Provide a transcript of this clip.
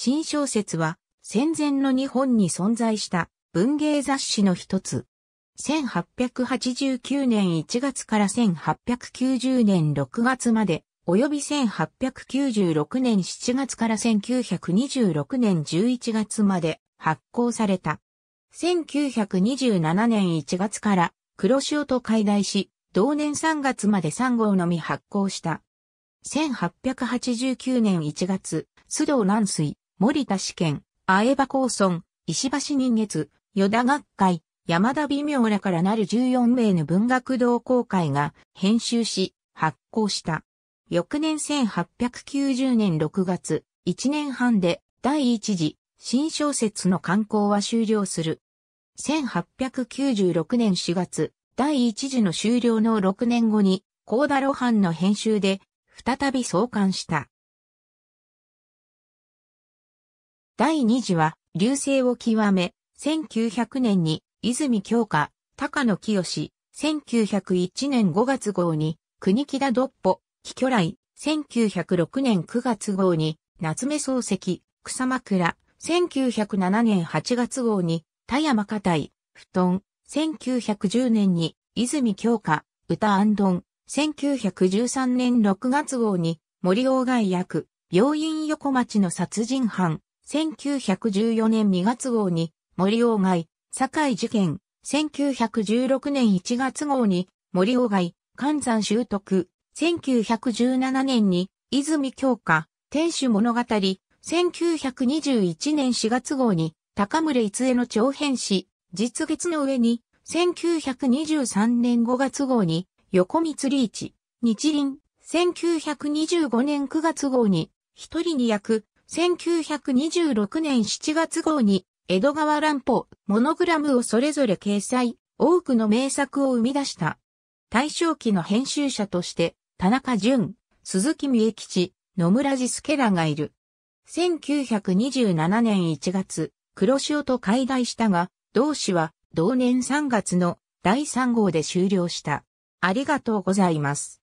新小説は戦前の日本に存在した文芸雑誌の一つ。1889年1月から1890年6月まで、及び1896年7月から1926年11月まで発行された。1927年1月から黒潮と解体し、同年3月まで3号のみ発行した。1889年1月、須藤南水、森田試験、あえば高村、石橋人月、与田学会、山田微妙らからなる14名の文学同好会が編集し、発行した。翌年1890年6月、1年半で第一次新小説の刊行は終了する。1896年4月、第一次の終了の6年後に、高田露伴の編集で、再び創刊した。第2次は、流星を極め、1900年に、泉京花、高野清、1901年5月号に、国木田どっぽ、木巨来、1906年9月号に、夏目漱石、草枕、1907年8月号に、田山家体、布団、1910年に、泉京花、歌安頓、1913年6月号に、森鴎外役、病院横町の殺人犯、1914年2月号に森鴎外、堺事件、1916年1月号に森鴎外、関山修徳。1917年に泉京歌、天守物語、1921年4月号に高村逸江の長編誌、実月の上に、1923年5月号に横光リーチ、日輪、1925年9月号に、一人に役、1926年7月号に、江戸川乱歩、モノグラムをそれぞれ掲載、多くの名作を生み出した。大正期の編集者として、田中淳、鈴木美恵吉、野村ジスケらがいる。1927年1月、黒潮と解体したが、同氏は同年3月の第3号で終了した。ありがとうございます。